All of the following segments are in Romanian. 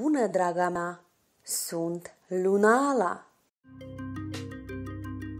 bună, draga mea! Sunt Lunala!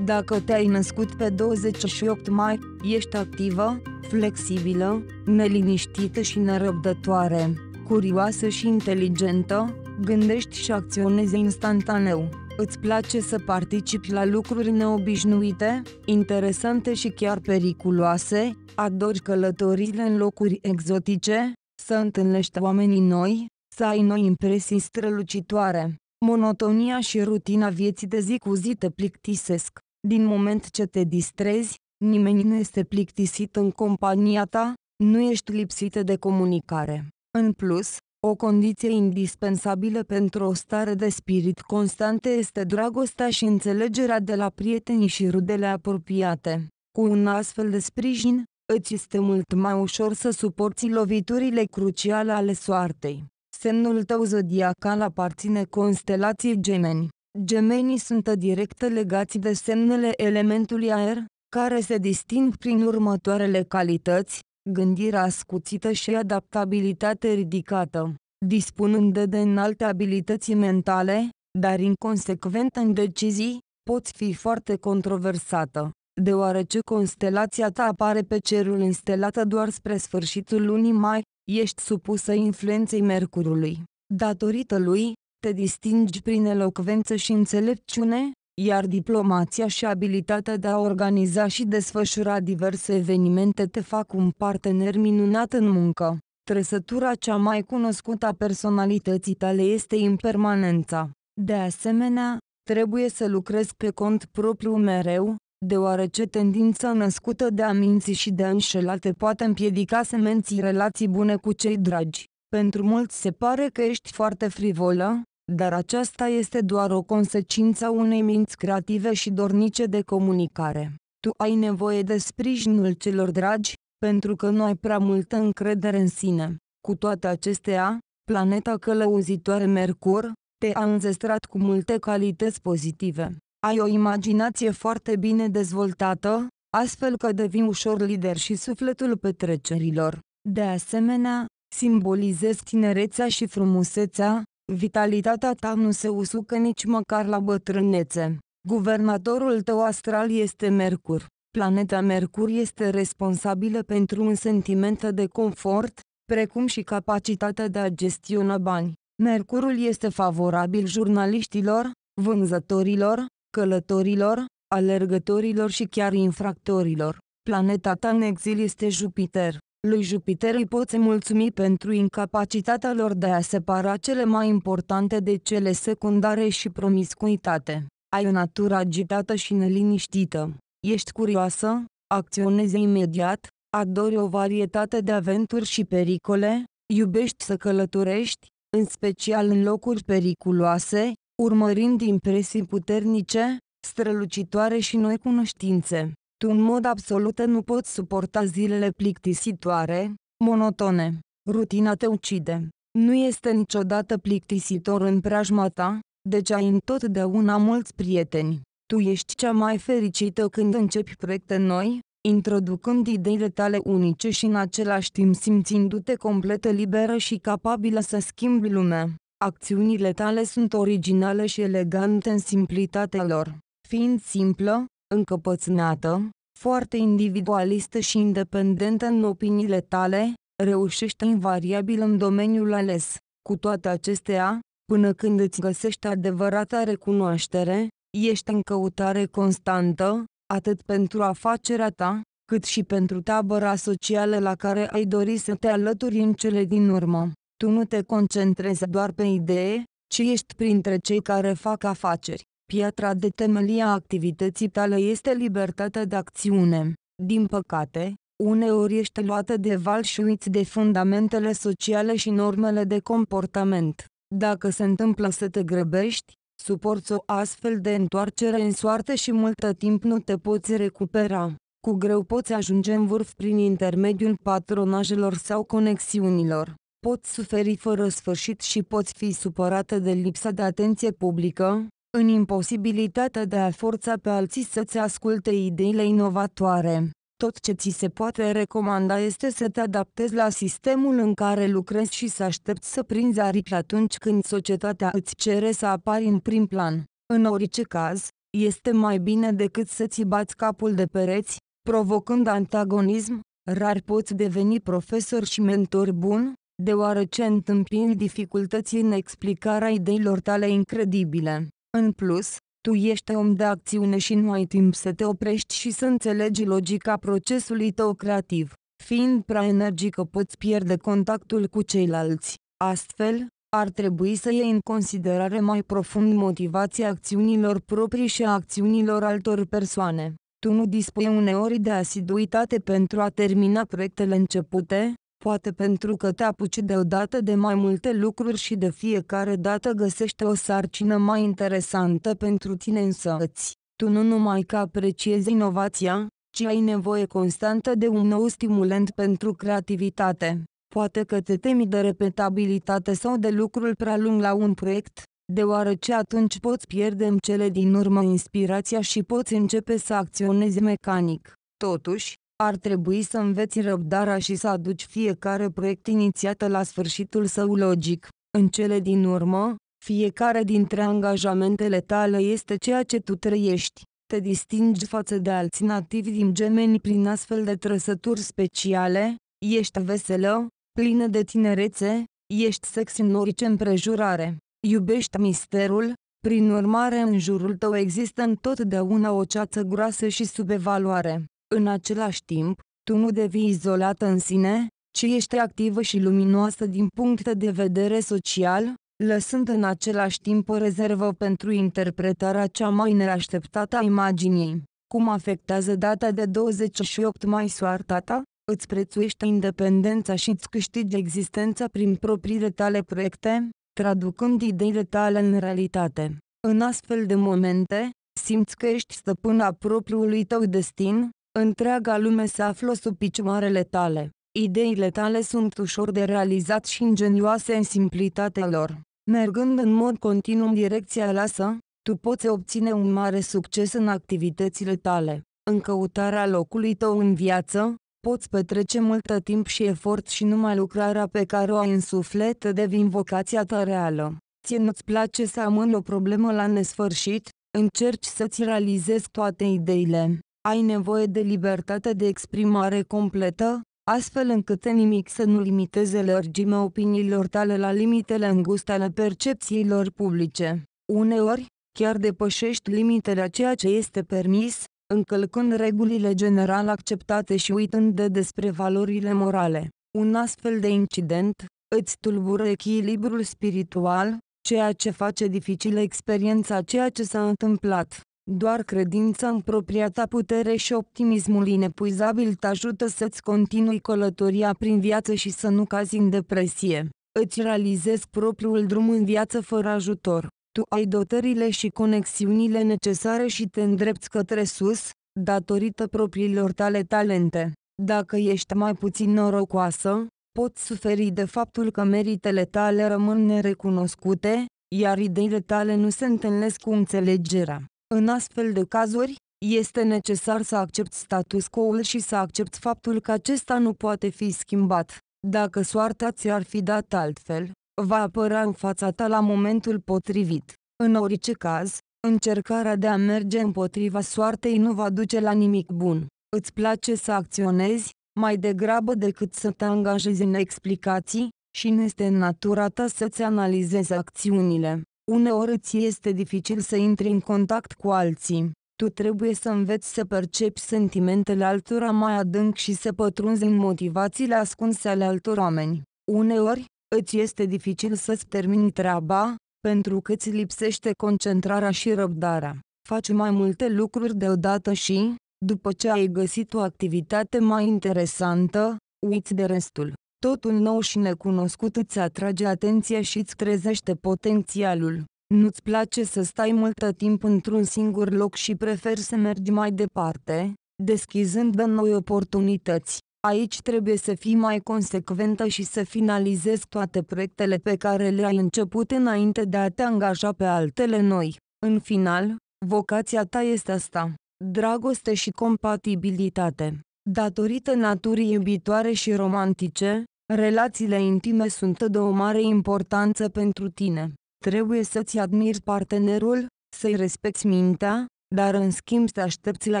Dacă te-ai născut pe 28 mai, ești activă, flexibilă, neliniștită și nerăbdătoare, curioasă și inteligentă, gândești și acționezi instantaneu. Îți place să participi la lucruri neobișnuite, interesante și chiar periculoase, adori călătorile în locuri exotice, să întâlnești oamenii noi, să ai noi impresii strălucitoare. Monotonia și rutina vieții de zi cu zi te plictisesc. Din moment ce te distrezi, nimeni nu este plictisit în compania ta, nu ești lipsită de comunicare. În plus, o condiție indispensabilă pentru o stare de spirit constante este dragostea și înțelegerea de la prietenii și rudele apropiate. Cu un astfel de sprijin, îți este mult mai ușor să suporți loviturile cruciale ale soartei. Semnul tău zodiacal aparține constelației gemeni. Gemenii sunt direct legați de semnele elementului aer, care se disting prin următoarele calități, gândirea ascuțită și adaptabilitate ridicată, dispunând de, înalte abilități mentale, dar inconsecvent în decizii, poți fi foarte controversată, deoarece constelația ta apare pe cerul înstelată doar spre sfârșitul lunii mai, ești supusă influenței Mercurului. Datorită lui, te distingi prin elocvență și înțelepciune, iar diplomația și abilitatea de a organiza și desfășura diverse evenimente te fac un partener minunat în muncă. Trăsătura cea mai cunoscută a personalității tale este impermanența. De asemenea, trebuie să lucrezi pe cont propriu mereu, deoarece tendința născută de aminții și de înșelate poate împiedica să menții relații bune cu cei dragi. Pentru mulți se pare că ești foarte frivolă, dar aceasta este doar o consecință a unei minți creative și dornice de comunicare. Tu ai nevoie de sprijinul celor dragi, pentru că nu ai prea multă încredere în sine. Cu toate acestea, planeta călăuzitoare Mercur te-a înzestrat cu multe calități pozitive. Ai o imaginație foarte bine dezvoltată, astfel că devii ușor lider și sufletul petrecerilor. De asemenea, simbolizezi tinerețea și frumusețea, vitalitatea ta nu se usucă nici măcar la bătrânețe. Guvernatorul tău astral este Mercur. Planeta Mercur este responsabilă pentru un sentiment de confort, precum și capacitatea de a gestiona bani. Mercurul este favorabil jurnaliștilor, vânzătorilor, călătorilor, alergătorilor și chiar infractorilor. Planeta ta în exil este Jupiter. Lui Jupiter îi poți mulțumi pentru incapacitatea lor de a separa cele mai importante de cele secundare și promiscuitate. Ai o natură agitată și neliniștită. Ești curioasă, acționezi imediat, adori o varietate de aventuri și pericole, iubești să călătorești, în special în locuri periculoase, urmărind impresii puternice, strălucitoare și noi cunoștințe. Tu în mod absolut nu poți suporta zilele plictisitoare, monotone. Rutina te ucide. Nu este niciodată plictisitor în preajma ta, deci ai întotdeauna mulți prieteni. Tu ești cea mai fericită când începi proiecte noi, introducând ideile tale unice și în același timp simțindu-te complet liberă și capabilă să schimbi lumea. Acțiunile tale sunt originale și elegante în simplitatea lor, fiind simplă, încăpățânată, foarte individualistă și independentă în opiniile tale, reușești invariabil în domeniul ales. Cu toate acestea, până când îți găsești adevărata recunoaștere, ești în căutare constantă, atât pentru afacerea ta, cât și pentru tabăra socială la care ai dori să te alături în cele din urmă. Tu nu te concentrezi doar pe idee, ci ești printre cei care fac afaceri. Piatra de temelie a activității tale este libertatea de acțiune. Din păcate, uneori ești luată de val și uiți de fundamentele sociale și normele de comportament. Dacă se întâmplă să te grăbești, suporți o astfel de întoarcere în soarte și multă timp nu te poți recupera. Cu greu poți ajunge în vârf prin intermediul patronajelor sau conexiunilor poți suferi fără sfârșit și poți fi supărată de lipsa de atenție publică, în imposibilitatea de a forța pe alții să-ți asculte ideile inovatoare. Tot ce ți se poate recomanda este să te adaptezi la sistemul în care lucrezi și să aștepți să prinzi aripi atunci când societatea îți cere să apari în prim plan. În orice caz, este mai bine decât să-ți bați capul de pereți, provocând antagonism, rar poți deveni profesor și mentor bun, deoarece întâmpini dificultăți în explicarea ideilor tale incredibile. În plus, tu ești om de acțiune și nu ai timp să te oprești și să înțelegi logica procesului tău creativ. Fiind prea energică poți pierde contactul cu ceilalți. Astfel, ar trebui să iei în considerare mai profund motivația acțiunilor proprii și a acțiunilor altor persoane. Tu nu dispui uneori de asiduitate pentru a termina proiectele începute, poate pentru că te apuci deodată de mai multe lucruri și de fiecare dată găsești o sarcină mai interesantă pentru tine însăți. Tu nu numai că apreciezi inovația, ci ai nevoie constantă de un nou stimulant pentru creativitate. Poate că te temi de repetabilitate sau de lucrul prea lung la un proiect, deoarece atunci poți pierde în cele din urmă inspirația și poți începe să acționezi mecanic. Totuși, ar trebui să înveți răbdarea și să aduci fiecare proiect inițiat la sfârșitul său logic. În cele din urmă, fiecare dintre angajamentele tale este ceea ce tu trăiești. Te distingi față de alți nativi din gemeni prin astfel de trăsături speciale, ești veselă, plină de tinerețe, ești sex în orice împrejurare, iubești misterul, prin urmare în jurul tău există întotdeauna o ceață groasă și subevaluare. În același timp, tu nu devii izolată în sine, ci ești activă și luminoasă din punct de vedere social, lăsând în același timp o rezervă pentru interpretarea cea mai neașteptată a imaginii. Cum afectează data de 28 mai soarta ta? Îți prețuiești independența și îți câștigi existența prin propriile tale proiecte, traducând ideile tale în realitate. În astfel de momente, simți că ești stăpâna propriului tău destin, Întreaga lume se află sub picioarele tale. Ideile tale sunt ușor de realizat și ingenioase în simplitatea lor. Mergând în mod continuu în direcția lasă, tu poți obține un mare succes în activitățile tale. În căutarea locului tău în viață, poți petrece multă timp și efort și numai lucrarea pe care o ai în suflet devin vocația ta reală. Ție nu-ți place să amâni o problemă la nesfârșit, încerci să-ți realizezi toate ideile ai nevoie de libertate de exprimare completă, astfel încât nimic să nu limiteze lărgimea opiniilor tale la limitele înguste ale percepțiilor publice. Uneori, chiar depășești limitele a ceea ce este permis, încălcând regulile general acceptate și uitând de despre valorile morale. Un astfel de incident îți tulbură echilibrul spiritual, ceea ce face dificilă experiența ceea ce s-a întâmplat. Doar credința în propria ta putere și optimismul inepuizabil te ajută să-ți continui călătoria prin viață și să nu cazi în depresie. Îți realizezi propriul drum în viață fără ajutor. Tu ai dotările și conexiunile necesare și te îndrepți către sus, datorită propriilor tale talente. Dacă ești mai puțin norocoasă, poți suferi de faptul că meritele tale rămân nerecunoscute, iar ideile tale nu se întâlnesc cu înțelegerea. În astfel de cazuri, este necesar să accepti status quo-ul și să accepti faptul că acesta nu poate fi schimbat. Dacă soarta ți-ar fi dat altfel, va apărea în fața ta la momentul potrivit. În orice caz, încercarea de a merge împotriva soartei nu va duce la nimic bun. Îți place să acționezi, mai degrabă decât să te angajezi în explicații, și nu este în natura ta să-ți analizezi acțiunile. Uneori îți este dificil să intri în contact cu alții. Tu trebuie să înveți să percepi sentimentele altora mai adânc și să pătrunzi în motivațiile ascunse ale altor oameni. Uneori, îți este dificil să-ți termini treaba, pentru că îți lipsește concentrarea și răbdarea. Faci mai multe lucruri deodată și, după ce ai găsit o activitate mai interesantă, uiți de restul. Totul nou și necunoscut îți atrage atenția și îți trezește potențialul. Nu-ți place să stai multă timp într-un singur loc și preferi să mergi mai departe, deschizând de noi oportunități. Aici trebuie să fii mai consecventă și să finalizezi toate proiectele pe care le-ai început înainte de a te angaja pe altele noi. În final, vocația ta este asta. Dragoste și compatibilitate. Datorită naturii iubitoare și romantice, Relațiile intime sunt de o mare importanță pentru tine. Trebuie să-ți admiri partenerul, să-i respecti mintea, dar în schimb te aștepți la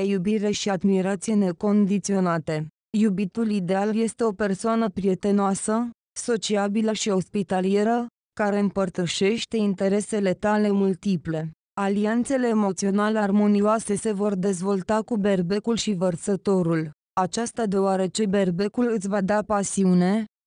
iubire și admirație necondiționate. Iubitul ideal este o persoană prietenoasă, sociabilă și ospitalieră, care împărtășește interesele tale multiple. Alianțele emoționale armonioase se vor dezvolta cu berbecul și vărsătorul. Aceasta deoarece berbecul îți va da pasiune,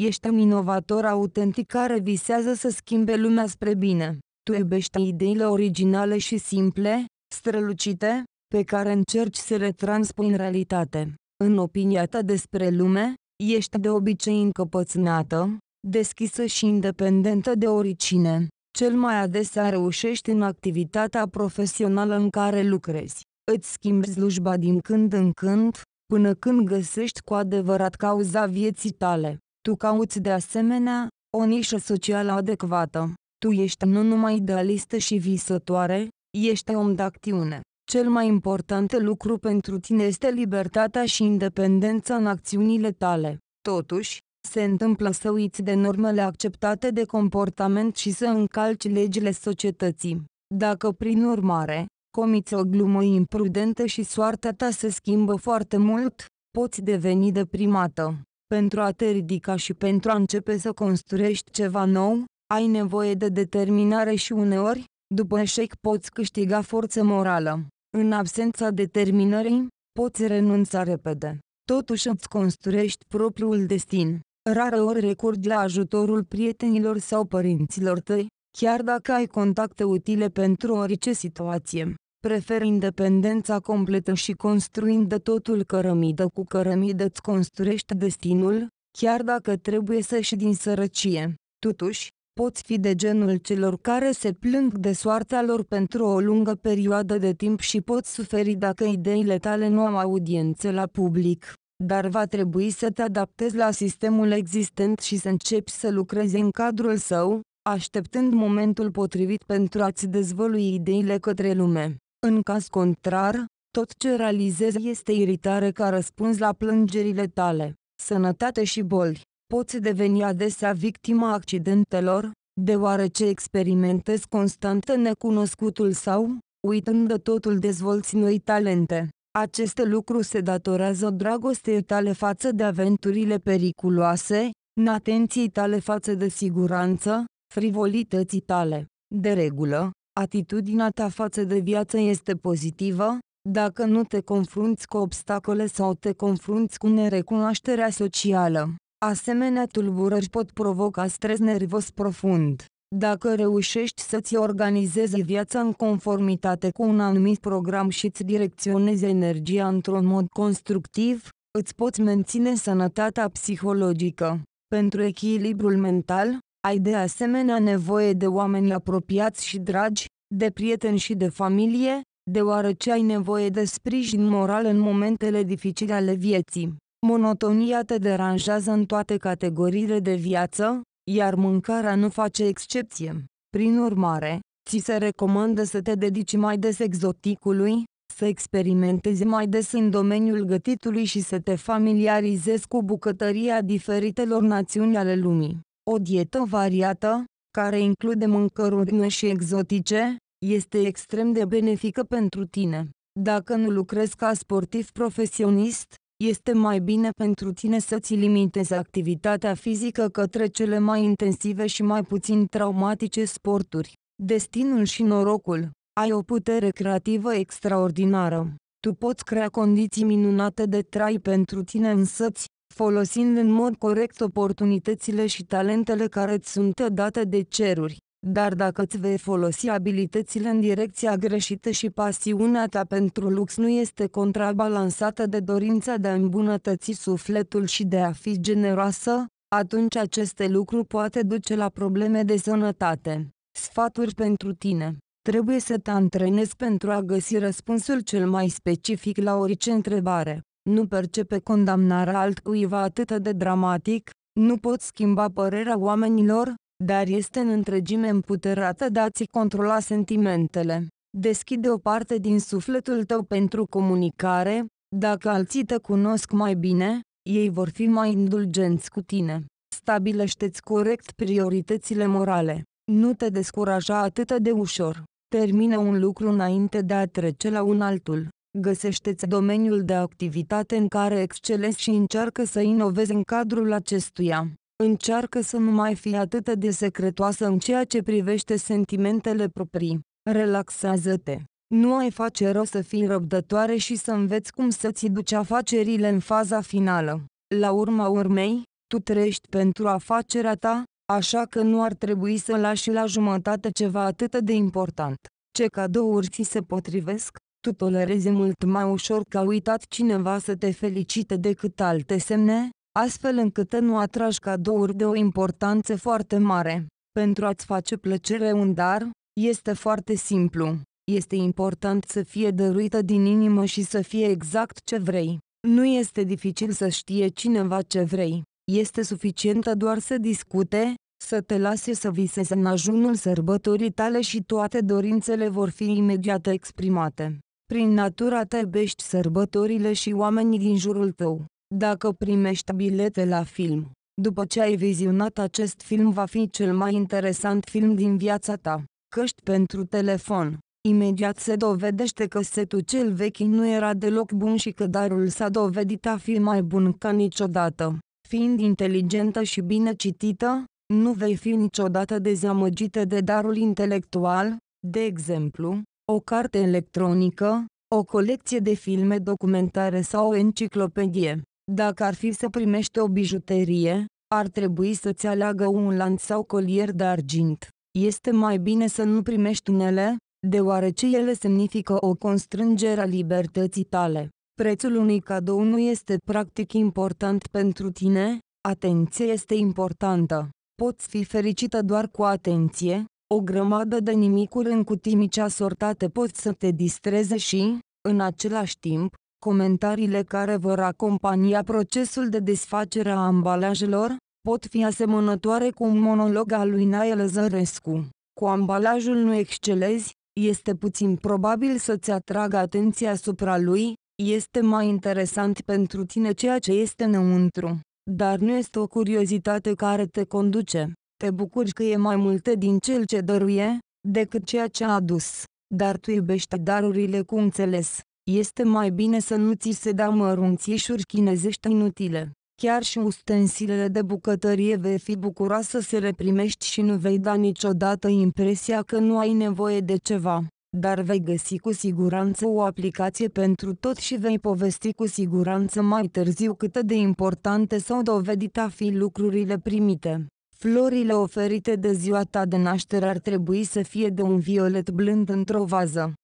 Ești un inovator autentic care visează să schimbe lumea spre bine. Tu iubești ideile originale și simple, strălucite, pe care încerci să le transpui în realitate. În opinia ta despre lume, ești de obicei încăpățânată, deschisă și independentă de oricine. Cel mai adesea reușești în activitatea profesională în care lucrezi. Îți schimbi slujba din când în când, până când găsești cu adevărat cauza vieții tale. Tu cauți de asemenea o nișă socială adecvată. Tu ești nu numai idealistă și visătoare, ești om de acțiune. Cel mai important lucru pentru tine este libertatea și independența în acțiunile tale. Totuși, se întâmplă să uiți de normele acceptate de comportament și să încalci legile societății. Dacă, prin urmare, comiți o glumă imprudentă și soarta ta se schimbă foarte mult, poți deveni deprimată. Pentru a te ridica și pentru a începe să construiești ceva nou, ai nevoie de determinare și uneori, după eșec poți câștiga forță morală. În absența determinării, poți renunța repede. Totuși îți construiești propriul destin. Rare ori recurgi la ajutorul prietenilor sau părinților tăi, chiar dacă ai contacte utile pentru orice situație prefer independența completă și construind de totul cărămidă cu cărămidă îți construiești destinul, chiar dacă trebuie să ieși din sărăcie. Totuși, poți fi de genul celor care se plâng de soarta lor pentru o lungă perioadă de timp și poți suferi dacă ideile tale nu au audiență la public. Dar va trebui să te adaptezi la sistemul existent și să începi să lucrezi în cadrul său, așteptând momentul potrivit pentru a-ți dezvălui ideile către lume. În caz contrar, tot ce realizezi este iritare ca răspuns la plângerile tale, sănătate și boli. Poți deveni adesea victima accidentelor, deoarece experimentezi constant necunoscutul sau, uitând de totul dezvolți noi talente. Acest lucru se datorează dragostei tale față de aventurile periculoase, natenției tale față de siguranță, frivolității tale. De regulă, atitudinea ta față de viață este pozitivă, dacă nu te confrunți cu obstacole sau te confrunți cu nerecunoașterea socială. Asemenea tulburări pot provoca stres nervos profund. Dacă reușești să-ți organizezi viața în conformitate cu un anumit program și îți direcționezi energia într-un mod constructiv, îți poți menține sănătatea psihologică. Pentru echilibrul mental, ai de asemenea nevoie de oameni apropiați și dragi, de prieteni și de familie, deoarece ai nevoie de sprijin moral în momentele dificile ale vieții. Monotonia te deranjează în toate categoriile de viață, iar mâncarea nu face excepție. Prin urmare, ți se recomandă să te dedici mai des exoticului, să experimentezi mai des în domeniul gătitului și să te familiarizezi cu bucătăria diferitelor națiuni ale lumii. O dietă variată, care include mâncăruri și exotice, este extrem de benefică pentru tine. Dacă nu lucrezi ca sportiv profesionist, este mai bine pentru tine să-ți limitezi activitatea fizică către cele mai intensive și mai puțin traumatice sporturi. Destinul și norocul. Ai o putere creativă extraordinară. Tu poți crea condiții minunate de trai pentru tine însăți, folosind în mod corect oportunitățile și talentele care îți sunt date de ceruri. Dar dacă îți vei folosi abilitățile în direcția greșită și pasiunea ta pentru lux nu este contrabalansată de dorința de a îmbunătăți sufletul și de a fi generoasă, atunci aceste lucru poate duce la probleme de sănătate. Sfaturi pentru tine Trebuie să te antrenezi pentru a găsi răspunsul cel mai specific la orice întrebare nu percepe condamnarea altcuiva atât de dramatic, nu pot schimba părerea oamenilor, dar este în întregime împuterată de a-ți controla sentimentele. Deschide o parte din sufletul tău pentru comunicare, dacă alții te cunosc mai bine, ei vor fi mai indulgenți cu tine. Stabilește-ți corect prioritățile morale. Nu te descuraja atât de ușor. Termină un lucru înainte de a trece la un altul. Găsește-ți domeniul de activitate în care excelezi și încearcă să inovezi în cadrul acestuia. Încearcă să nu mai fii atât de secretoasă în ceea ce privește sentimentele proprii. Relaxează-te. Nu ai face rău să fii răbdătoare și să înveți cum să-ți duci afacerile în faza finală. La urma urmei, tu trăiești pentru afacerea ta, așa că nu ar trebui să lași la jumătate ceva atât de important. Ce cadouri ți se potrivesc? tu tolerezi mult mai ușor ca uitat cineva să te felicite decât alte semne, astfel încât nu atragi cadouri de o importanță foarte mare. Pentru a-ți face plăcere un dar, este foarte simplu. Este important să fie dăruită din inimă și să fie exact ce vrei. Nu este dificil să știe cineva ce vrei. Este suficientă doar să discute, să te lase să visezi în ajunul sărbătorii tale și toate dorințele vor fi imediat exprimate. Prin natura ta bești sărbătorile și oamenii din jurul tău. Dacă primești bilete la film, după ce ai vizionat acest film va fi cel mai interesant film din viața ta. Căști pentru telefon. Imediat se dovedește că setul cel vechi nu era deloc bun și că darul s-a dovedit a fi mai bun ca niciodată. Fiind inteligentă și bine citită, nu vei fi niciodată dezamăgită de darul intelectual, de exemplu, o carte electronică, o colecție de filme documentare sau o enciclopedie. Dacă ar fi să primești o bijuterie, ar trebui să-ți aleagă un lanț sau colier de argint. Este mai bine să nu primești unele, deoarece ele semnifică o constrângere a libertății tale. Prețul unui cadou nu este practic important pentru tine, atenție este importantă. Poți fi fericită doar cu atenție, o grămadă de nimicuri în cutii mici asortate pot să te distreze și, în același timp, comentariile care vor acompania procesul de desfacere a ambalajelor, pot fi asemănătoare cu un monolog al lui Nae Lăzărescu. Cu ambalajul nu excelezi, este puțin probabil să-ți atragă atenția asupra lui, este mai interesant pentru tine ceea ce este înăuntru, dar nu este o curiozitate care te conduce. Te bucuri că e mai multe din cel ce dăruie, decât ceea ce a adus, dar tu iubești darurile cu înțeles. Este mai bine să nu ți se dea mărunțișuri chinezești inutile. Chiar și ustensilele de bucătărie vei fi bucuroasă să le primești și nu vei da niciodată impresia că nu ai nevoie de ceva dar vei găsi cu siguranță o aplicație pentru tot și vei povesti cu siguranță mai târziu cât de importante s-au dovedit a fi lucrurile primite. Florile oferite de ziua ta de naștere ar trebui să fie de un violet blând într-o vază.